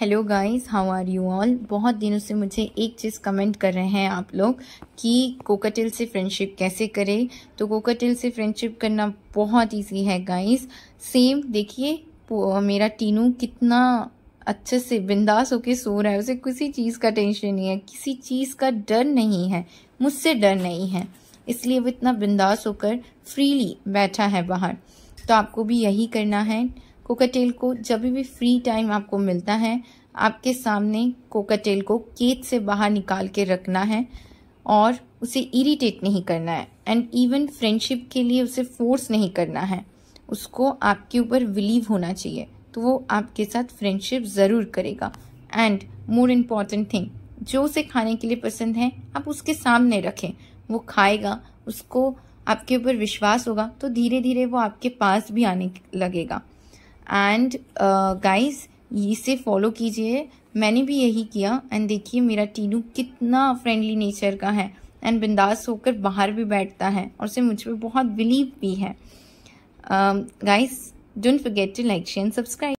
hello guys how are you all बहुत दिनों से मुझे एक चीज़ कमेंट कर रहे हैं आप लोग कि कोकाटिल से फ्रेंडशिप कैसे करें तो कोकाटिल से फ्रेंडशिप करना बहुत इजी है गाइस सेम देखिए मेरा टीनू कितना अच्छे से बिंदास होके सो रहा है उसे किसी चीज़ का टेंशन नहीं है किसी चीज़ का डर नहीं है मुझसे डर नहीं है इसलिए वो इतना बिंदास होकर फ्रीली बैठा है बाहर तो आपको भी यही करना है कोकाटेल को जब भी फ्री टाइम आपको मिलता है आपके सामने कोकाटेल को केत से बाहर निकाल के रखना है और उसे इरिटेट नहीं करना है एंड इवन फ्रेंडशिप के लिए उसे फोर्स नहीं करना है उसको आपके ऊपर बिलीव होना चाहिए तो वो आपके साथ फ्रेंडशिप ज़रूर करेगा एंड मोर इम्पॉर्टेंट थिंग जो उसे खाने के लिए पसंद है आप उसके सामने रखें वो खाएगा उसको आपके ऊपर विश्वास होगा तो धीरे धीरे वो आपके पास भी आने लगेगा एंड गाइस uh, इसे फॉलो कीजिए मैंने भी यही किया एंड देखिए मेरा टीनू कितना फ्रेंडली नेचर का है एंड बिंदास होकर बाहर भी बैठता है और उसे मुझ पर बहुत बिलीव भी है guys don't forget to like share subscribe